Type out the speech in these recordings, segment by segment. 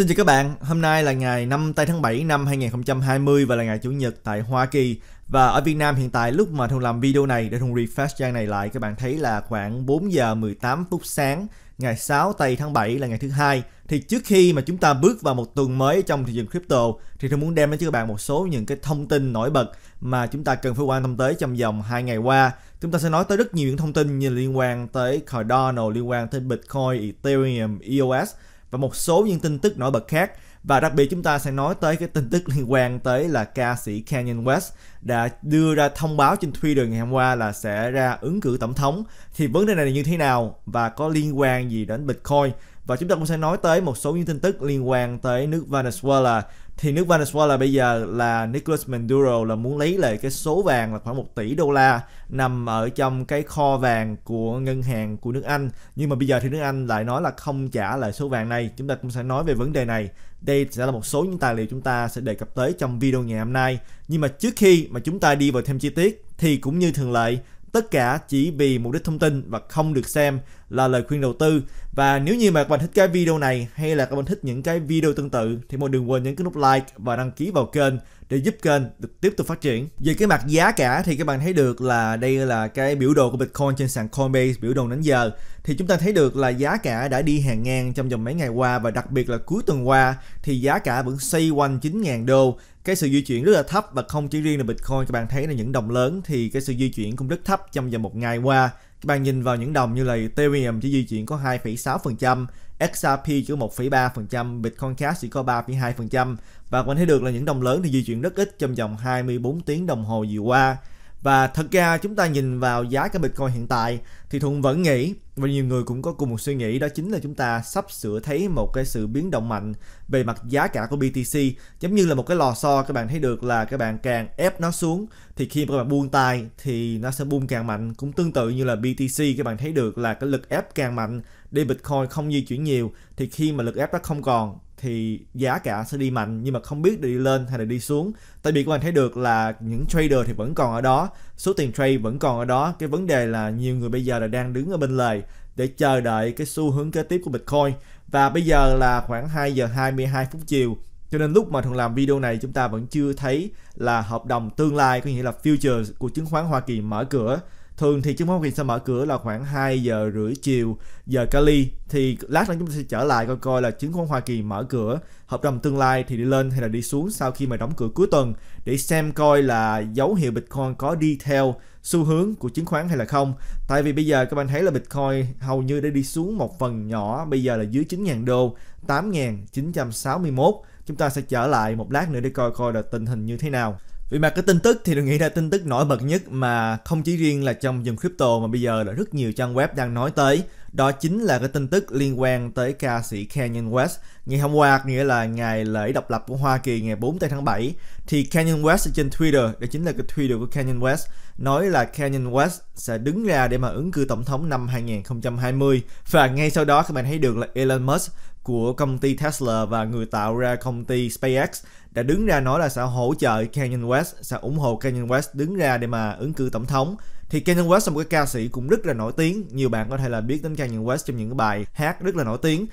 Xin chào các bạn, hôm nay là ngày 5 tây tháng 7 năm 2020 và là ngày Chủ nhật tại Hoa Kỳ Và ở Việt Nam hiện tại lúc mà Thông làm video này để Thông refresh trang này lại Các bạn thấy là khoảng 4 giờ 18 phút sáng ngày 6 tây tháng 7 là ngày thứ hai Thì trước khi mà chúng ta bước vào một tuần mới trong thị trường crypto Thì Thông muốn đem đến cho các bạn một số những cái thông tin nổi bật Mà chúng ta cần phải quan tâm tới trong vòng 2 ngày qua Chúng ta sẽ nói tới rất nhiều những thông tin như liên quan tới Cardano, liên quan tới Bitcoin, Ethereum, EOS và một số những tin tức nổi bật khác và đặc biệt chúng ta sẽ nói tới cái tin tức liên quan tới là ca sĩ Kanye West đã đưa ra thông báo trên Twitter ngày hôm qua là sẽ ra ứng cử tổng thống thì vấn đề này là như thế nào và có liên quan gì đến Bitcoin và chúng ta cũng sẽ nói tới một số những tin tức liên quan tới nước Venezuela thì nước Venezuela bây giờ là Nicolas Maduro là muốn lấy lại cái số vàng là khoảng 1 tỷ đô la nằm ở trong cái kho vàng của ngân hàng của nước Anh nhưng mà bây giờ thì nước Anh lại nói là không trả lại số vàng này chúng ta cũng sẽ nói về vấn đề này đây sẽ là một số những tài liệu chúng ta sẽ đề cập tới trong video ngày hôm nay nhưng mà trước khi mà chúng ta đi vào thêm chi tiết thì cũng như thường lệ tất cả chỉ vì mục đích thông tin và không được xem là lời khuyên đầu tư và nếu như mà các bạn thích cái video này hay là các bạn thích những cái video tương tự thì mọi đừng quên nhấn cái nút like và đăng ký vào kênh để giúp kênh được tiếp tục phát triển. Về cái mặt giá cả thì các bạn thấy được là đây là cái biểu đồ của Bitcoin trên sàn Coinbase biểu đồ đến giờ thì chúng ta thấy được là giá cả đã đi hàng ngang trong vòng mấy ngày qua và đặc biệt là cuối tuần qua thì giá cả vẫn xoay quanh 9.000 đô cái sự di chuyển rất là thấp và không chỉ riêng là Bitcoin các bạn thấy là những đồng lớn thì cái sự di chuyển cũng rất thấp trong vòng một ngày qua bạn nhìn vào những đồng như là Ethereum chỉ di chuyển có 2,6%, XRP chỉ có 1,3%, Bitcoin Cash chỉ có 3,2% và bạn thấy được là những đồng lớn thì di chuyển rất ít trong vòng 24 tiếng đồng hồ vừa qua. Và thật ra chúng ta nhìn vào giá cả Bitcoin hiện tại thì Thuận vẫn nghĩ và nhiều người cũng có cùng một suy nghĩ đó chính là chúng ta sắp sửa thấy một cái sự biến động mạnh về mặt giá cả của BTC giống như là một cái lò xo các bạn thấy được là các bạn càng ép nó xuống thì khi các bạn buông tay thì nó sẽ buông càng mạnh cũng tương tự như là BTC các bạn thấy được là cái lực ép càng mạnh để Bitcoin không di chuyển nhiều thì khi mà lực ép nó không còn thì giá cả sẽ đi mạnh nhưng mà không biết đi lên hay là đi xuống tại vì các bạn thấy được là những trader thì vẫn còn ở đó số tiền trade vẫn còn ở đó cái vấn đề là nhiều người bây giờ là đang đứng ở bên lề để chờ đợi cái xu hướng kế tiếp của Bitcoin và bây giờ là khoảng 2 giờ 22 phút chiều cho nên lúc mà thường làm video này chúng ta vẫn chưa thấy là hợp đồng tương lai có nghĩa là futures của chứng khoán Hoa Kỳ mở cửa thường thì chứng khoán Việt sẽ mở cửa là khoảng 2 giờ rưỡi chiều giờ Cali thì lát nữa chúng ta sẽ trở lại coi coi là chứng khoán Hoa Kỳ mở cửa hợp đồng tương lai thì đi lên hay là đi xuống sau khi mà đóng cửa cuối tuần để xem coi là dấu hiệu Bitcoin có đi theo xu hướng của chứng khoán hay là không tại vì bây giờ các bạn thấy là Bitcoin hầu như đã đi xuống một phần nhỏ bây giờ là dưới 9.000 đô 8.961 chúng ta sẽ trở lại một lát nữa để coi coi là tình hình như thế nào vì mặt cái tin tức thì tôi nghĩ là tin tức nổi bật nhất mà không chỉ riêng là trong dòng crypto mà bây giờ là rất nhiều trang web đang nói tới. Đó chính là cái tin tức liên quan tới ca sĩ Kanye West. Ngày hôm qua nghĩa là ngày lễ độc lập của Hoa Kỳ ngày 4 tháng 7 thì Kanye West trên Twitter, đó chính là cái Twitter của Kanye West nói là Kanye West sẽ đứng ra để mà ứng cử tổng thống năm 2020 và ngay sau đó các bạn thấy được là Elon Musk của công ty Tesla và người tạo ra công ty SpaceX đã đứng ra nói là sẽ hỗ trợ Kanye West, sẽ ủng hộ Kanye West đứng ra để mà ứng cử tổng thống. Thì Kanye West là một cái ca sĩ cũng rất là nổi tiếng, nhiều bạn có thể là biết đến Kanye West trong những bài hát rất là nổi tiếng.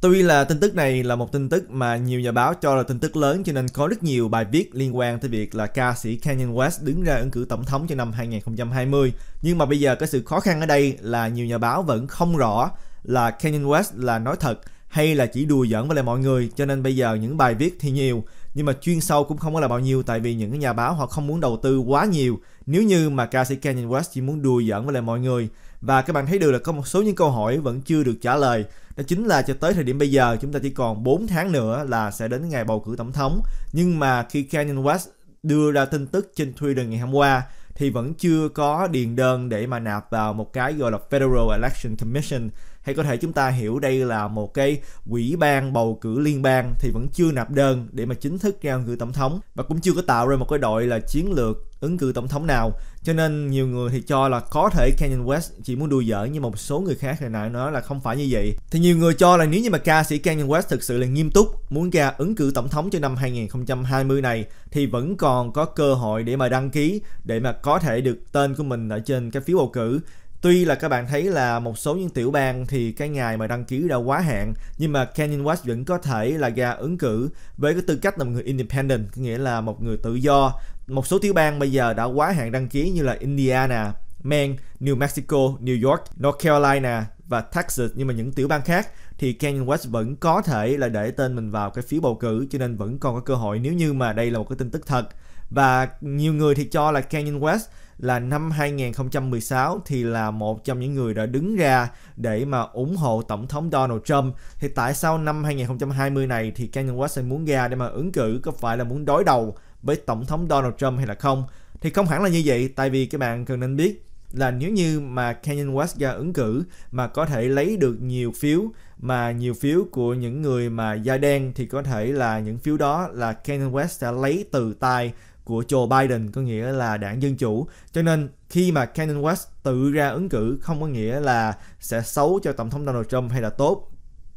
Tuy là tin tức này là một tin tức mà nhiều nhà báo cho là tin tức lớn cho nên có rất nhiều bài viết liên quan tới việc là ca sĩ Kanye West đứng ra ứng cử tổng thống cho năm 2020. Nhưng mà bây giờ cái sự khó khăn ở đây là nhiều nhà báo vẫn không rõ là Kanye West là nói thật hay là chỉ đùa giỡn với lại mọi người cho nên bây giờ những bài viết thì nhiều nhưng mà chuyên sâu cũng không có là bao nhiêu tại vì những nhà báo họ không muốn đầu tư quá nhiều nếu như mà ca sĩ Kanye West chỉ muốn đùa giỡn với lại mọi người và các bạn thấy được là có một số những câu hỏi vẫn chưa được trả lời đó chính là cho tới thời điểm bây giờ chúng ta chỉ còn 4 tháng nữa là sẽ đến ngày bầu cử tổng thống nhưng mà khi Kanye West đưa ra tin tức trên Twitter ngày hôm qua thì vẫn chưa có điền đơn để mà nạp vào một cái gọi là Federal Election Commission hay có thể chúng ta hiểu đây là một cái quỹ ban bầu cử liên bang thì vẫn chưa nạp đơn để mà chính thức ra ứng cử tổng thống và cũng chưa có tạo ra một cái đội là chiến lược ứng cử tổng thống nào cho nên nhiều người thì cho là có thể Kanye West chỉ muốn đùa giỡn nhưng một số người khác thì lại nói là không phải như vậy thì nhiều người cho là nếu như mà ca sĩ Kanye West thực sự là nghiêm túc muốn ra ứng cử tổng thống cho năm 2020 này thì vẫn còn có cơ hội để mà đăng ký để mà có thể được tên của mình ở trên cái phiếu bầu cử Tuy là các bạn thấy là một số những tiểu bang thì cái ngày mà đăng ký đã quá hạn nhưng mà Canyon West vẫn có thể là ra ứng cử với cái tư cách là một người independent, nghĩa là một người tự do. Một số tiểu bang bây giờ đã quá hạn đăng ký như là Indiana, Maine, New Mexico, New York, North Carolina và Texas nhưng mà những tiểu bang khác thì Kanye West vẫn có thể là để tên mình vào cái phiếu bầu cử cho nên vẫn còn có cơ hội nếu như mà đây là một cái tin tức thật và nhiều người thì cho là Kanye West là năm 2016 thì là một trong những người đã đứng ra để mà ủng hộ tổng thống Donald Trump thì tại sao năm 2020 này thì Kanye West sẽ muốn ra để mà ứng cử có phải là muốn đối đầu với tổng thống Donald Trump hay là không thì không hẳn là như vậy tại vì các bạn cần nên biết là nếu như mà Kanye West ra ứng cử mà có thể lấy được nhiều phiếu mà nhiều phiếu của những người mà da đen thì có thể là những phiếu đó là Kanye West sẽ lấy từ tay của Joe Biden có nghĩa là đảng Dân Chủ. Cho nên khi mà Kanye West tự ra ứng cử không có nghĩa là sẽ xấu cho Tổng thống Donald Trump hay là tốt.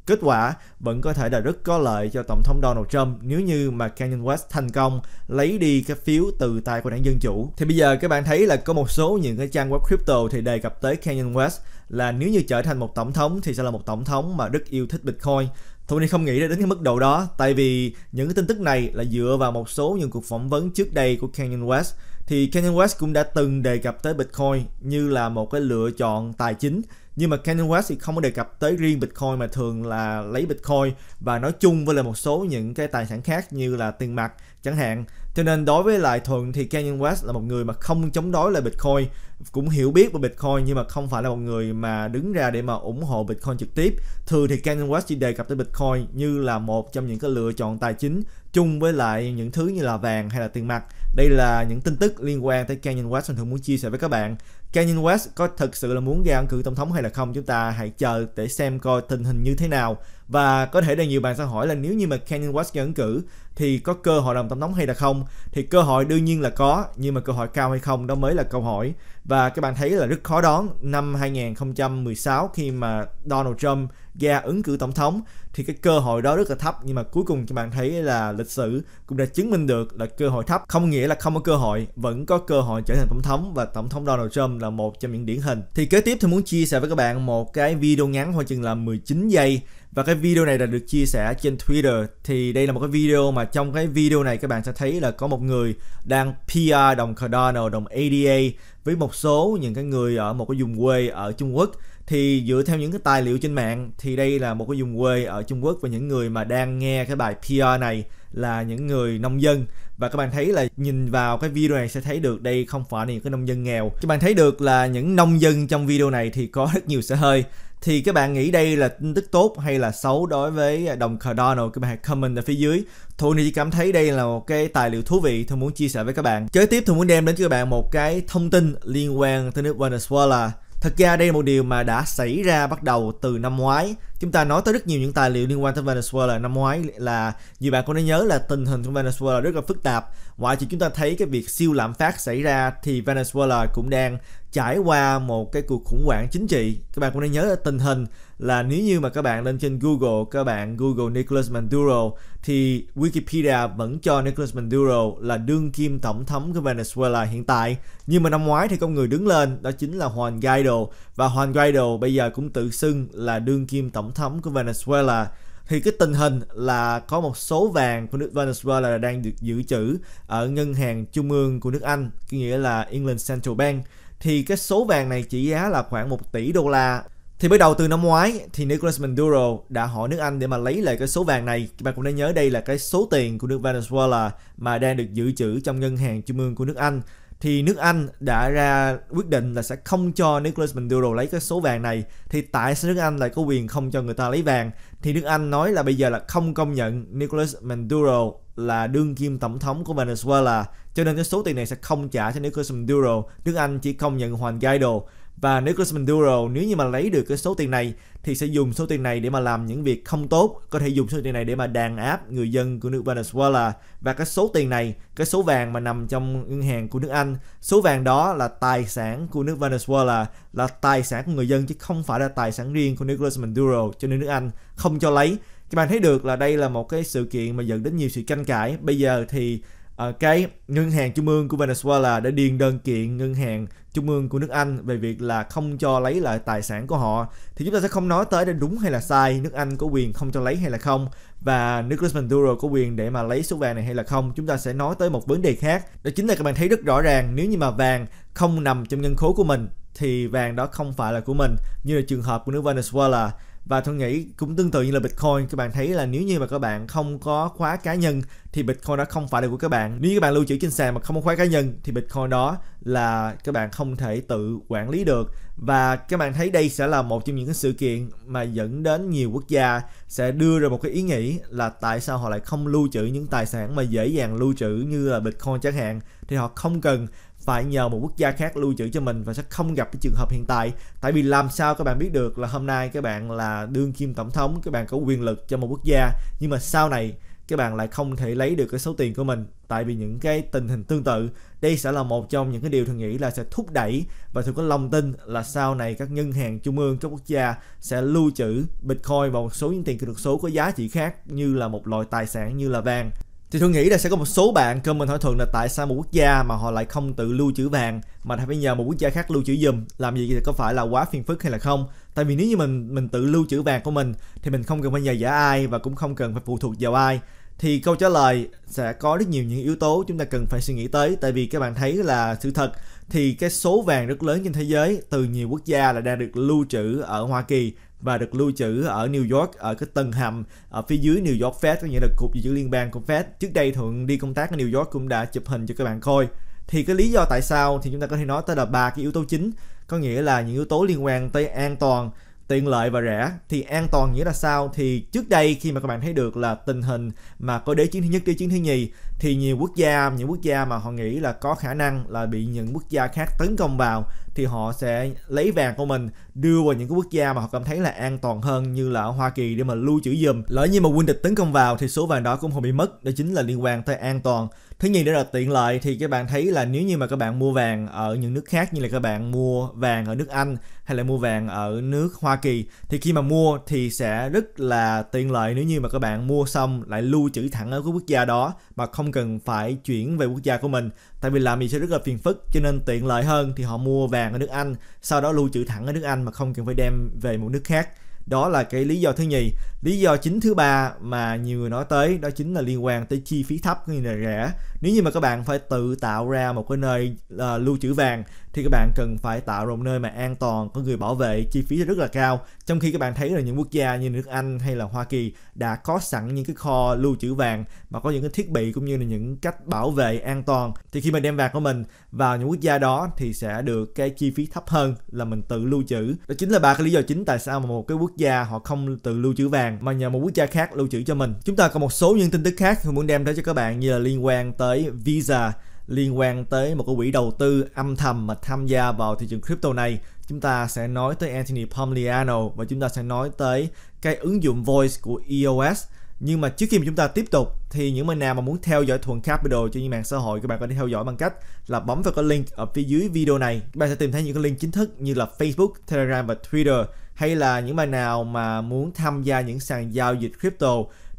Kết quả vẫn có thể là rất có lợi cho Tổng thống Donald Trump nếu như mà Kanye West thành công lấy đi cái phiếu từ tay của đảng Dân Chủ. Thì bây giờ các bạn thấy là có một số những cái trang web crypto thì đề cập tới Kanye West là nếu như trở thành một tổng thống thì sẽ là một tổng thống mà rất yêu thích Bitcoin Tony không nghĩ đến cái mức độ đó, tại vì những cái tin tức này là dựa vào một số những cuộc phỏng vấn trước đây của Kanye West. Thì Kanye West cũng đã từng đề cập tới Bitcoin như là một cái lựa chọn tài chính. Nhưng mà Kanye West thì không có đề cập tới riêng Bitcoin mà thường là lấy Bitcoin và nói chung với lại một số những cái tài sản khác như là tiền mặt chẳng hạn cho nên đối với lại thuận thì Kanye West là một người mà không chống đối lại Bitcoin cũng hiểu biết về Bitcoin nhưng mà không phải là một người mà đứng ra để mà ủng hộ Bitcoin trực tiếp thường thì Kanye West chỉ đề cập tới Bitcoin như là một trong những cái lựa chọn tài chính chung với lại những thứ như là vàng hay là tiền mặt đây là những tin tức liên quan tới Kanye West mình thường muốn chia sẻ với các bạn Kanye West có thực sự là muốn ra ứng cử tổng thống hay là không chúng ta hãy chờ để xem coi tình hình như thế nào và có thể là nhiều bạn sẽ hỏi là nếu như mà Kanye West ứng cử thì có cơ hội làm tổng thống hay là không thì cơ hội đương nhiên là có nhưng mà cơ hội cao hay không đó mới là câu hỏi và các bạn thấy là rất khó đoán năm 2016 khi mà Donald Trump ra ứng cử tổng thống thì cái cơ hội đó rất là thấp nhưng mà cuối cùng các bạn thấy là lịch sử cũng đã chứng minh được là cơ hội thấp không nghĩa là không có cơ hội vẫn có cơ hội trở thành tổng thống và tổng thống Donald Trump là một trong những điển hình thì kế tiếp tôi muốn chia sẻ với các bạn một cái video ngắn khoảng chừng là 19 giây và cái video này đã được chia sẻ trên Twitter thì đây là một cái video mà trong cái video này các bạn sẽ thấy là có một người đang PR đồng Cardano đồng ADA với một số những cái người ở một cái vùng quê ở Trung Quốc thì dựa theo những cái tài liệu trên mạng thì đây là một cái vùng quê ở Trung Quốc và những người mà đang nghe cái bài PR này là những người nông dân và các bạn thấy là nhìn vào cái video này sẽ thấy được đây không phải là những cái nông dân nghèo các bạn thấy được là những nông dân trong video này thì có rất nhiều xe hơi thì các bạn nghĩ đây là tin tức tốt hay là xấu đối với đồng Cardano các bạn hãy comment ở phía dưới Tôi thì cảm thấy đây là một cái tài liệu thú vị tôi muốn chia sẻ với các bạn Kế tiếp tôi muốn đem đến cho các bạn một cái thông tin liên quan tới nước Venezuela Thật ra đây là một điều mà đã xảy ra bắt đầu từ năm ngoái chúng ta nói tới rất nhiều những tài liệu liên quan tới Venezuela năm ngoái là nhiều bạn cũng đã nhớ là tình hình của Venezuela rất là phức tạp ngoại trừ chúng ta thấy cái việc siêu lạm phát xảy ra thì Venezuela cũng đang trải qua một cái cuộc khủng hoảng chính trị các bạn cũng đã nhớ là tình hình là nếu như mà các bạn lên trên Google các bạn Google Nicolas Maduro thì Wikipedia vẫn cho Nicolas Maduro là đương kim tổng thống của Venezuela hiện tại nhưng mà năm ngoái thì con người đứng lên đó chính là Juan Guaido và Juan Guaido bây giờ cũng tự xưng là đương kim tổng thống của Venezuela thì cái tình hình là có một số vàng của nước Venezuela đang được dự trữ ở ngân hàng trung ương của nước Anh, có nghĩa là England Central Bank. Thì cái số vàng này chỉ giá là khoảng 1 tỷ đô la. Thì bắt đầu từ năm ngoái thì Nicolas Maduro đã hỏi nước Anh để mà lấy lại cái số vàng này. Bạn cũng nên nhớ đây là cái số tiền của nước Venezuela mà đang được dự trữ trong ngân hàng trung ương của nước Anh thì nước Anh đã ra quyết định là sẽ không cho Nicolas Maduro lấy cái số vàng này thì tại sao nước Anh lại có quyền không cho người ta lấy vàng thì nước Anh nói là bây giờ là không công nhận Nicolas Maduro là đương kim tổng thống của Venezuela cho nên cái số tiền này sẽ không trả cho Nicolas Maduro nước Anh chỉ công nhận Juan Guaido và Nicolas Maduro nếu như mà lấy được cái số tiền này thì sẽ dùng số tiền này để mà làm những việc không tốt, có thể dùng số tiền này để mà đàn áp người dân của nước Venezuela và cái số tiền này, cái số vàng mà nằm trong ngân hàng của nước Anh, số vàng đó là tài sản của nước Venezuela, là tài sản của người dân chứ không phải là tài sản riêng của Nicolas Maduro cho nên nước Anh không cho lấy. Các bạn thấy được là đây là một cái sự kiện mà dẫn đến nhiều sự tranh cãi. Bây giờ thì à, cái ngân hàng trung ương của Venezuela đã điền đơn kiện ngân hàng trung ương của nước Anh về việc là không cho lấy lại tài sản của họ thì chúng ta sẽ không nói tới đến đúng hay là sai nước Anh có quyền không cho lấy hay là không và Nicolas Maduro có quyền để mà lấy số vàng này hay là không chúng ta sẽ nói tới một vấn đề khác đó chính là các bạn thấy rất rõ ràng nếu như mà vàng không nằm trong ngân khố của mình thì vàng đó không phải là của mình như là trường hợp của nước Venezuela và tôi nghĩ cũng tương tự như là Bitcoin các bạn thấy là nếu như mà các bạn không có khóa cá nhân thì Bitcoin đó không phải là của các bạn nếu như các bạn lưu trữ trên sàn mà không có khóa cá nhân thì Bitcoin đó là các bạn không thể tự quản lý được và các bạn thấy đây sẽ là một trong những cái sự kiện mà dẫn đến nhiều quốc gia sẽ đưa ra một cái ý nghĩ là tại sao họ lại không lưu trữ những tài sản mà dễ dàng lưu trữ như là Bitcoin chẳng hạn thì họ không cần phải nhờ một quốc gia khác lưu trữ cho mình và sẽ không gặp cái trường hợp hiện tại tại vì làm sao các bạn biết được là hôm nay các bạn là đương kim tổng thống các bạn có quyền lực cho một quốc gia nhưng mà sau này các bạn lại không thể lấy được cái số tiền của mình tại vì những cái tình hình tương tự đây sẽ là một trong những cái điều thường nghĩ là sẽ thúc đẩy và thường có lòng tin là sau này các ngân hàng trung ương các quốc gia sẽ lưu trữ bitcoin và một số những tiền kỹ thuật số có giá trị khác như là một loại tài sản như là vàng thì tôi nghĩ là sẽ có một số bạn comment hỏi thường là tại sao một quốc gia mà họ lại không tự lưu trữ vàng mà phải nhờ một quốc gia khác lưu trữ giùm làm gì thì có phải là quá phiền phức hay là không tại vì nếu như mình mình tự lưu trữ vàng của mình thì mình không cần phải nhờ giả ai và cũng không cần phải phụ thuộc vào ai thì câu trả lời sẽ có rất nhiều những yếu tố chúng ta cần phải suy nghĩ tới tại vì các bạn thấy là sự thật thì cái số vàng rất lớn trên thế giới từ nhiều quốc gia là đang được lưu trữ ở Hoa Kỳ và được lưu trữ ở New York ở cái tầng hầm ở phía dưới New York Fed có nghĩa là cục dự trữ liên bang của Fed trước đây thuận đi công tác ở New York cũng đã chụp hình cho các bạn coi thì cái lý do tại sao thì chúng ta có thể nói tới là ba cái yếu tố chính có nghĩa là những yếu tố liên quan tới an toàn tiện lợi và rẻ thì an toàn nghĩa là sao thì trước đây khi mà các bạn thấy được là tình hình mà có đế chiến thứ nhất đế chiến thứ nhì thì nhiều quốc gia những quốc gia mà họ nghĩ là có khả năng là bị những quốc gia khác tấn công vào thì họ sẽ lấy vàng của mình đưa vào những cái quốc gia mà họ cảm thấy là an toàn hơn như là ở Hoa Kỳ để mà lưu trữ giùm. Lỡ như mà quân địch tấn công vào thì số vàng đó cũng không bị mất, đó chính là liên quan tới an toàn. Thứ nhì nữa là tiện lợi thì các bạn thấy là nếu như mà các bạn mua vàng ở những nước khác như là các bạn mua vàng ở nước Anh hay là mua vàng ở nước Hoa Kỳ thì khi mà mua thì sẽ rất là tiện lợi nếu như mà các bạn mua xong lại lưu trữ thẳng ở cái quốc gia đó mà không không cần phải chuyển về quốc gia của mình tại vì làm gì sẽ rất là phiền phức cho nên tiện lợi hơn thì họ mua vàng ở nước Anh sau đó lưu trữ thẳng ở nước Anh mà không cần phải đem về một nước khác đó là cái lý do thứ nhì lý do chính thứ ba mà nhiều người nói tới đó chính là liên quan tới chi phí thấp như là rẻ nếu như mà các bạn phải tự tạo ra một cái nơi uh, lưu trữ vàng thì các bạn cần phải tạo ra một nơi mà an toàn có người bảo vệ chi phí rất là cao trong khi các bạn thấy là những quốc gia như nước Anh hay là Hoa Kỳ đã có sẵn những cái kho lưu trữ vàng mà có những cái thiết bị cũng như là những cách bảo vệ an toàn thì khi mình đem vàng của mình vào những quốc gia đó thì sẽ được cái chi phí thấp hơn là mình tự lưu trữ đó chính là ba cái lý do chính tại sao mà một cái quốc gia họ không tự lưu trữ vàng mà nhờ một quốc gia khác lưu trữ cho mình chúng ta có một số những tin tức khác mình muốn đem tới cho các bạn như là liên quan tới tới Visa liên quan tới một cái quỹ đầu tư âm thầm mà tham gia vào thị trường crypto này chúng ta sẽ nói tới Anthony Pomliano và chúng ta sẽ nói tới cái ứng dụng voice của EOS nhưng mà trước khi mà chúng ta tiếp tục thì những bạn nào mà muốn theo dõi Thuần Capital trên những mạng xã hội các bạn có thể theo dõi bằng cách là bấm vào cái link ở phía dưới video này. Các bạn sẽ tìm thấy những cái link chính thức như là Facebook, Telegram và Twitter hay là những bạn nào mà muốn tham gia những sàn giao dịch crypto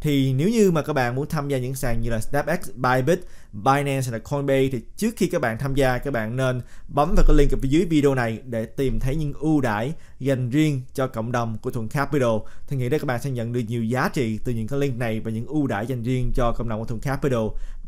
thì nếu như mà các bạn muốn tham gia những sàn như là SnapX, Bybit, Binance hay là Coinbase thì trước khi các bạn tham gia các bạn nên bấm vào cái link ở phía dưới video này để tìm thấy những ưu đãi dành riêng cho cộng đồng của Thuận Capital. Thì nghĩ đây các bạn sẽ nhận được nhiều giá trị từ những cái link này và những ưu đãi dành riêng cho cộng đồng của Thuận Capital.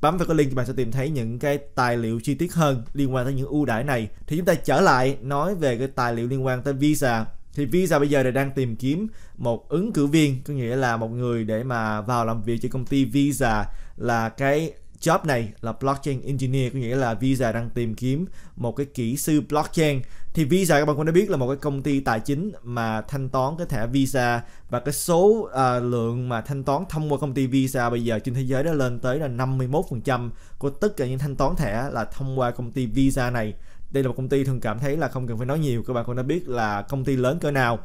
Bấm vào cái link các bạn sẽ tìm thấy những cái tài liệu chi tiết hơn liên quan tới những ưu đãi này. Thì chúng ta trở lại nói về cái tài liệu liên quan tới Visa thì visa bây giờ là đang tìm kiếm một ứng cử viên có nghĩa là một người để mà vào làm việc cho công ty visa là cái job này là blockchain engineer có nghĩa là visa đang tìm kiếm một cái kỹ sư blockchain thì visa các bạn cũng đã biết là một cái công ty tài chính mà thanh toán cái thẻ visa và cái số uh, lượng mà thanh toán thông qua công ty visa bây giờ trên thế giới đã lên tới là 51% của tất cả những thanh toán thẻ là thông qua công ty visa này đây là một công ty thường cảm thấy là không cần phải nói nhiều các bạn cũng đã biết là công ty lớn cỡ nào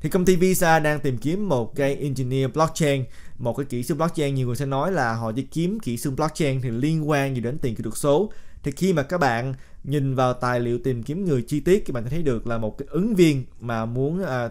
thì công ty Visa đang tìm kiếm một cái engineer blockchain một cái kỹ sư blockchain nhiều người sẽ nói là họ chỉ kiếm kỹ sư blockchain thì liên quan gì đến tiền kỹ thuật số thì khi mà các bạn nhìn vào tài liệu tìm kiếm người chi tiết các bạn thấy được là một cái ứng viên mà muốn à,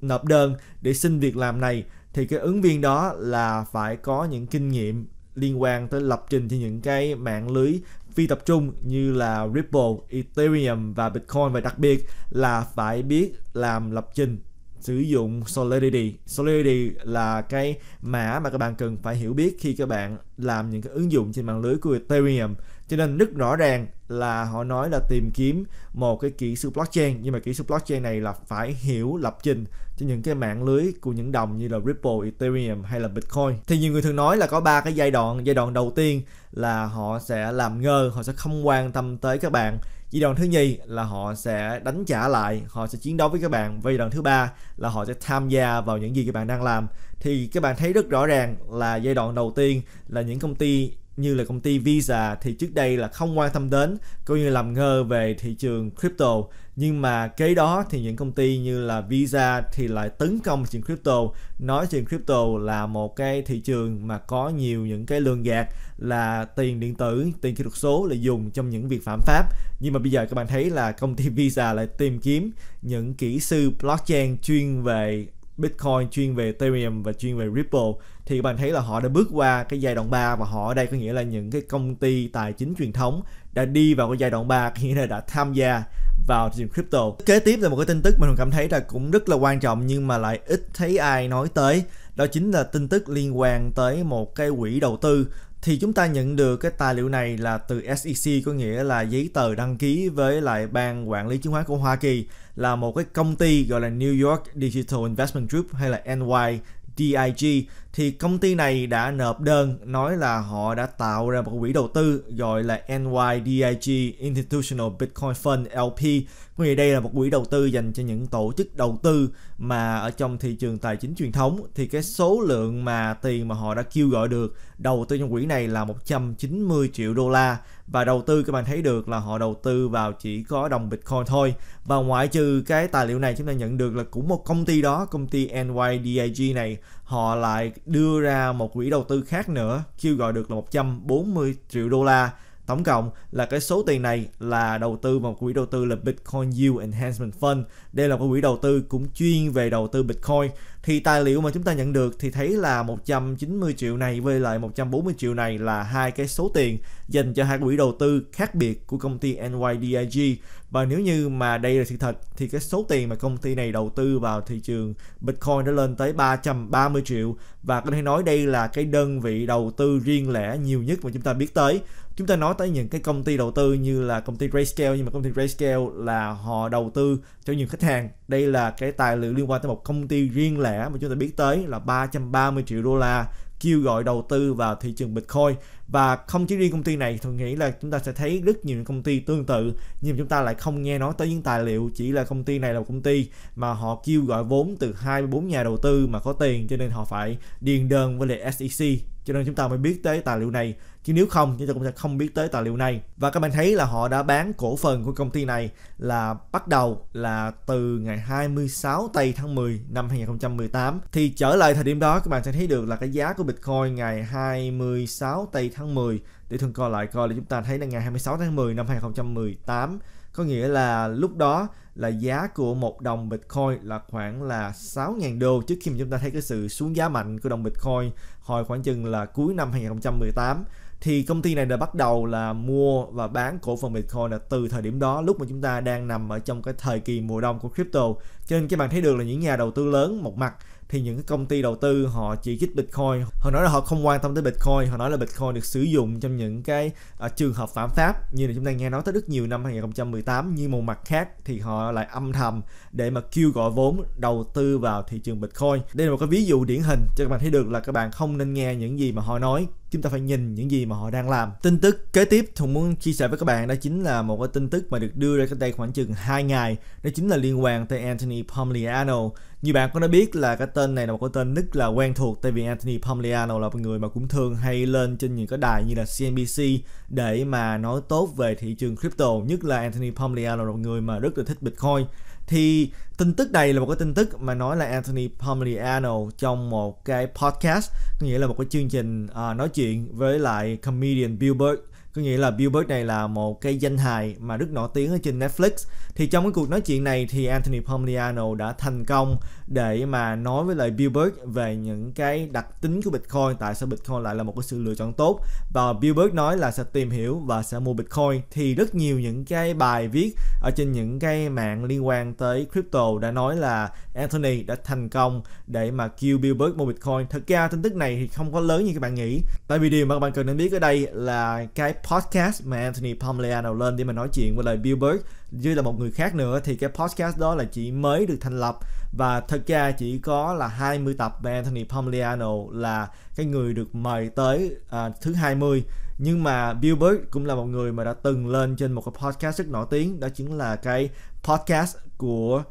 nộp đơn để xin việc làm này thì cái ứng viên đó là phải có những kinh nghiệm liên quan tới lập trình trên những cái mạng lưới phi tập trung như là Ripple, Ethereum và Bitcoin và đặc biệt là phải biết làm lập trình sử dụng Solidity. Solidity là cái mã mà các bạn cần phải hiểu biết khi các bạn làm những cái ứng dụng trên mạng lưới của Ethereum. Cho nên rất rõ ràng là họ nói là tìm kiếm một cái kỹ sư blockchain nhưng mà kỹ sư blockchain này là phải hiểu lập trình cho những cái mạng lưới của những đồng như là Ripple, Ethereum hay là Bitcoin. Thì nhiều người thường nói là có ba cái giai đoạn. Giai đoạn đầu tiên là họ sẽ làm ngơ, họ sẽ không quan tâm tới các bạn. Giai đoạn thứ nhì là họ sẽ đánh trả lại, họ sẽ chiến đấu với các bạn. Và giai đoạn thứ ba là họ sẽ tham gia vào những gì các bạn đang làm. Thì các bạn thấy rất rõ ràng là giai đoạn đầu tiên là những công ty như là công ty Visa thì trước đây là không quan tâm đến coi như làm ngơ về thị trường crypto nhưng mà kế đó thì những công ty như là Visa thì lại tấn công thị crypto nói thị crypto là một cái thị trường mà có nhiều những cái lường gạt là tiền điện tử tiền kỹ thuật số là dùng trong những việc phạm pháp nhưng mà bây giờ các bạn thấy là công ty Visa lại tìm kiếm những kỹ sư blockchain chuyên về Bitcoin chuyên về Ethereum và chuyên về Ripple thì các bạn thấy là họ đã bước qua cái giai đoạn 3 và họ ở đây có nghĩa là những cái công ty tài chính truyền thống đã đi vào cái giai đoạn 3 có nghĩa là đã tham gia vào thị trường crypto. Kế tiếp là một cái tin tức mà mình cảm thấy là cũng rất là quan trọng nhưng mà lại ít thấy ai nói tới. Đó chính là tin tức liên quan tới một cái quỹ đầu tư thì chúng ta nhận được cái tài liệu này là từ SEC có nghĩa là giấy tờ đăng ký với lại ban quản lý chứng khoán của Hoa Kỳ là một cái công ty gọi là New York Digital Investment Group hay là NYDIG thì công ty này đã nộp đơn nói là họ đã tạo ra một quỹ đầu tư gọi là NYDIG Institutional Bitcoin Fund LP. Có nghĩa đây là một quỹ đầu tư dành cho những tổ chức đầu tư mà ở trong thị trường tài chính truyền thống thì cái số lượng mà tiền mà họ đã kêu gọi được đầu tư trong quỹ này là 190 triệu đô la và đầu tư các bạn thấy được là họ đầu tư vào chỉ có đồng Bitcoin thôi và ngoại trừ cái tài liệu này chúng ta nhận được là cũng một công ty đó công ty NYDIG này họ lại đưa ra một quỹ đầu tư khác nữa kêu gọi được là 140 triệu đô la tổng cộng là cái số tiền này là đầu tư vào quỹ đầu tư là Bitcoin Yield Enhancement Fund đây là một quỹ đầu tư cũng chuyên về đầu tư Bitcoin thì tài liệu mà chúng ta nhận được thì thấy là 190 triệu này với lại 140 triệu này là hai cái số tiền dành cho hai quỹ đầu tư khác biệt của công ty NYDIG và nếu như mà đây là sự thật thì cái số tiền mà công ty này đầu tư vào thị trường Bitcoin đã lên tới 330 triệu và có thể nói đây là cái đơn vị đầu tư riêng lẻ nhiều nhất mà chúng ta biết tới chúng ta nói tới những cái công ty đầu tư như là công ty Grayscale nhưng mà công ty Grayscale là họ đầu tư cho nhiều khách hàng đây là cái tài liệu liên quan tới một công ty riêng lẻ mà chúng ta biết tới là 330 triệu đô la kêu gọi đầu tư vào thị trường Bitcoin và không chỉ riêng công ty này tôi nghĩ là chúng ta sẽ thấy rất nhiều công ty tương tự nhưng chúng ta lại không nghe nói tới những tài liệu chỉ là công ty này là một công ty mà họ kêu gọi vốn từ 24 nhà đầu tư mà có tiền cho nên họ phải điền đơn với lại SEC cho nên chúng ta mới biết tới tài liệu này chứ nếu không chúng ta cũng sẽ không biết tới tài liệu này và các bạn thấy là họ đã bán cổ phần của công ty này là bắt đầu là từ ngày 26 tây tháng 10 năm 2018 thì trở lại thời điểm đó các bạn sẽ thấy được là cái giá của Bitcoin ngày 26 tây tháng 10 để thường coi lại coi là chúng ta thấy là ngày 26 tháng 10 năm 2018 có nghĩa là lúc đó là giá của một đồng Bitcoin là khoảng là 6.000 đô trước khi mà chúng ta thấy cái sự xuống giá mạnh của đồng Bitcoin hồi khoảng chừng là cuối năm 2018 thì công ty này đã bắt đầu là mua và bán cổ phần Bitcoin là từ thời điểm đó lúc mà chúng ta đang nằm ở trong cái thời kỳ mùa đông của crypto cho nên các bạn thấy được là những nhà đầu tư lớn một mặt thì những công ty đầu tư họ chỉ trích Bitcoin họ nói là họ không quan tâm tới Bitcoin họ nói là Bitcoin được sử dụng trong những cái uh, trường hợp phạm pháp như là chúng ta nghe nói tới rất nhiều năm 2018 nhưng một mặt khác thì họ lại âm thầm để mà kêu gọi vốn đầu tư vào thị trường Bitcoin đây là một cái ví dụ điển hình cho các bạn thấy được là các bạn không nên nghe những gì mà họ nói chúng ta phải nhìn những gì mà họ đang làm tin tức kế tiếp Thùng muốn chia sẻ với các bạn đó chính là một cái tin tức mà được đưa ra cách đây khoảng chừng 2 ngày đó chính là liên quan tới Anthony Pompliano như bạn có đã biết là cái tên này là một cái tên rất là quen thuộc tại vì Anthony Pompliano là một người mà cũng thường hay lên trên những cái đài như là CNBC để mà nói tốt về thị trường crypto nhất là Anthony Pompliano là một người mà rất là thích Bitcoin thì tin tức này là một cái tin tức mà nói là Anthony Pompliano trong một cái podcast có nghĩa là một cái chương trình uh, nói chuyện với lại comedian Bill Burr có nghĩa là Bill này là một cái danh hài mà rất nổi tiếng ở trên Netflix thì trong cái cuộc nói chuyện này thì Anthony Pompliano đã thành công để mà nói với lại Bill về những cái đặc tính của Bitcoin tại sao Bitcoin lại là một cái sự lựa chọn tốt và Bill nói là sẽ tìm hiểu và sẽ mua Bitcoin thì rất nhiều những cái bài viết ở trên những cái mạng liên quan tới crypto đã nói là Anthony đã thành công để mà kêu Bill mua Bitcoin thật ra tin tức này thì không có lớn như các bạn nghĩ tại vì điều mà các bạn cần nên biết ở đây là cái podcast mà Anthony Pompliano lên để mà nói chuyện với lại Billboard như là một người khác nữa thì cái podcast đó là chỉ mới được thành lập và thật ra chỉ có là 20 tập và Anthony Pompliano là cái người được mời tới à, thứ 20 nhưng mà Billboard cũng là một người mà đã từng lên trên một cái podcast rất nổi tiếng đó chính là cái podcast của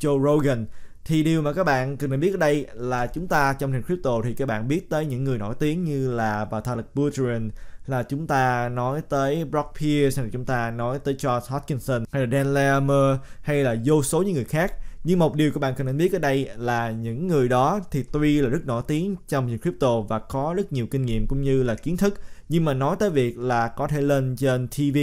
Joe Rogan thì điều mà các bạn cần phải biết ở đây là chúng ta trong nền crypto thì các bạn biết tới những người nổi tiếng như là bà Vitalik Buterin, là chúng ta nói tới Brock Pierce hay là chúng ta nói tới George Hodgkinson hay là Dan Larimer hay là vô số những người khác nhưng một điều các bạn cần nên biết ở đây là những người đó thì tuy là rất nổi tiếng trong những crypto và có rất nhiều kinh nghiệm cũng như là kiến thức nhưng mà nói tới việc là có thể lên trên TV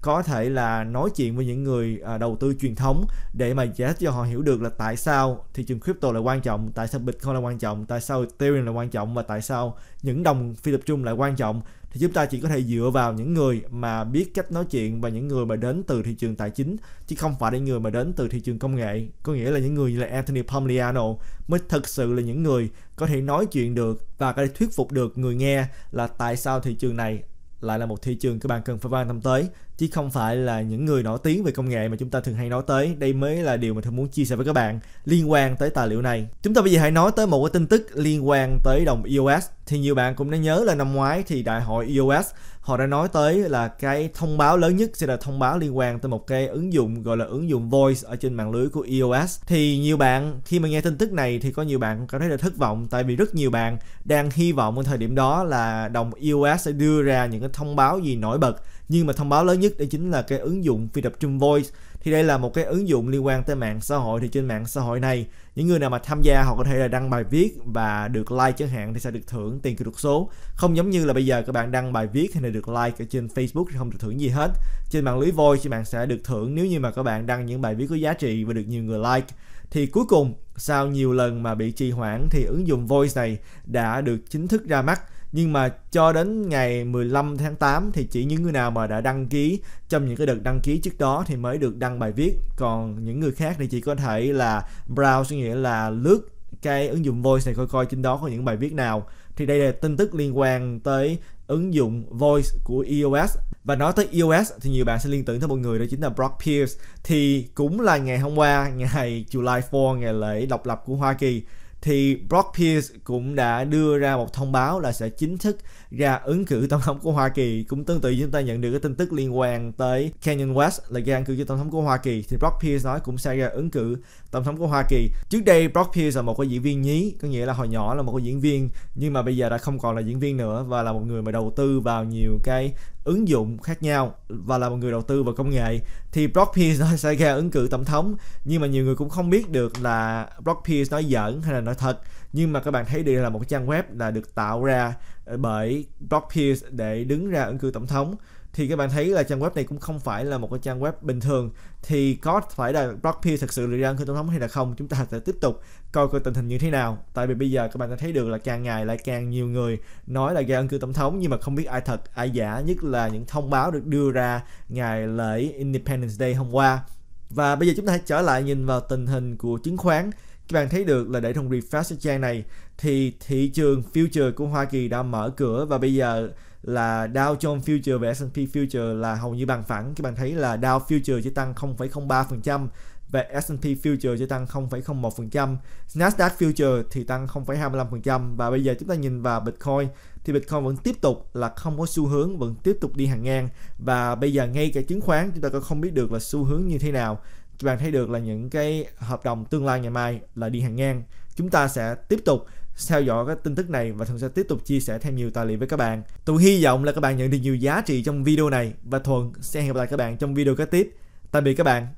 có thể là nói chuyện với những người à, đầu tư truyền thống để mà giải thích cho họ hiểu được là tại sao thị trường crypto là quan trọng, tại sao Bitcoin là quan trọng, tại sao Ethereum là quan trọng và tại sao những đồng phi tập trung lại quan trọng thì chúng ta chỉ có thể dựa vào những người mà biết cách nói chuyện và những người mà đến từ thị trường tài chính chứ không phải những người mà đến từ thị trường công nghệ có nghĩa là những người như là Anthony Pomliano mới thực sự là những người có thể nói chuyện được và có thể thuyết phục được người nghe là tại sao thị trường này lại là một thị trường các bạn cần phải quan tâm tới chứ không phải là những người nổi tiếng về công nghệ mà chúng ta thường hay nói tới đây mới là điều mà tôi muốn chia sẻ với các bạn liên quan tới tài liệu này chúng ta bây giờ hãy nói tới một cái tin tức liên quan tới đồng iOS thì nhiều bạn cũng đã nhớ là năm ngoái thì đại hội iOS họ đã nói tới là cái thông báo lớn nhất sẽ là thông báo liên quan tới một cái ứng dụng gọi là ứng dụng voice ở trên mạng lưới của iOS thì nhiều bạn khi mà nghe tin tức này thì có nhiều bạn cảm thấy là thất vọng tại vì rất nhiều bạn đang hy vọng ở thời điểm đó là đồng iOS sẽ đưa ra những cái thông báo gì nổi bật nhưng mà thông báo lớn nhất đó chính là cái ứng dụng phi tập trung voice thì đây là một cái ứng dụng liên quan tới mạng xã hội thì trên mạng xã hội này những người nào mà tham gia họ có thể là đăng bài viết và được like chẳng hạn thì sẽ được thưởng tiền kỹ thuật số không giống như là bây giờ các bạn đăng bài viết hay là được like ở trên Facebook thì không được thưởng gì hết trên mạng lưới voice thì bạn sẽ được thưởng nếu như mà các bạn đăng những bài viết có giá trị và được nhiều người like thì cuối cùng sau nhiều lần mà bị trì hoãn thì ứng dụng voice này đã được chính thức ra mắt nhưng mà cho đến ngày 15 tháng 8 thì chỉ những người nào mà đã đăng ký trong những cái đợt đăng ký trước đó thì mới được đăng bài viết còn những người khác thì chỉ có thể là browse nghĩa là lướt cái ứng dụng voice này coi coi trên đó có những bài viết nào thì đây là tin tức liên quan tới ứng dụng voice của iOS e và nói tới iOS e thì nhiều bạn sẽ liên tưởng tới một người đó chính là Brock Pierce thì cũng là ngày hôm qua ngày July 4 ngày lễ độc lập của Hoa Kỳ thì Brock Pierce cũng đã đưa ra một thông báo là sẽ chính thức ra ứng cử tổng thống của Hoa Kỳ cũng tương tự chúng ta nhận được cái tin tức liên quan tới Kanye West là ra ứng cử cho tổng thống của Hoa Kỳ thì Brock Pierce nói cũng sẽ ra ứng cử tổng thống của Hoa Kỳ trước đây Brock Pierce là một cái diễn viên nhí có nghĩa là hồi nhỏ là một cái diễn viên nhưng mà bây giờ đã không còn là diễn viên nữa và là một người mà đầu tư vào nhiều cái ứng dụng khác nhau và là một người đầu tư vào công nghệ thì Brock Pierce nói sẽ ra ứng cử tổng thống nhưng mà nhiều người cũng không biết được là Brock Pierce nói giỡn hay là nói thật nhưng mà các bạn thấy đây là một trang web là được tạo ra ờ, bởi Pierce để đứng ra ứng cử tổng thống thì các bạn thấy là trang web này cũng không phải là một cái trang web bình thường thì có phải là Brock Pierce thực sự là ra ứng cử tổng thống hay là không chúng ta sẽ tiếp tục coi coi tình hình như thế nào tại vì bây giờ các bạn đã thấy được là càng ngày lại càng nhiều người nói là ra ứng cử tổng thống nhưng mà không biết ai thật ai giả nhất là những thông báo được đưa ra ngày lễ Independence Day hôm qua và bây giờ chúng ta hãy trở lại nhìn vào tình hình của chứng khoán các bạn thấy được là để thùng refresh trang này thì thị trường future của Hoa Kỳ đã mở cửa và bây giờ là Dow Jones Future và S&P Future là hầu như bằng phẳng. Các bạn thấy là Dow Future chỉ tăng 0,03% và S&P Future chỉ tăng 0,01%, Nasdaq Future thì tăng 0,25% và bây giờ chúng ta nhìn vào Bitcoin thì Bitcoin vẫn tiếp tục là không có xu hướng vẫn tiếp tục đi hàng ngang và bây giờ ngay cả chứng khoán chúng ta cũng không biết được là xu hướng như thế nào bạn thấy được là những cái hợp đồng tương lai ngày mai là đi hàng ngang chúng ta sẽ tiếp tục theo dõi các tin tức này và thường sẽ tiếp tục chia sẻ thêm nhiều tài liệu với các bạn. Tôi hy vọng là các bạn nhận được nhiều giá trị trong video này và Thuận sẽ hẹn gặp lại các bạn trong video kế tiếp. Tạm biệt các bạn.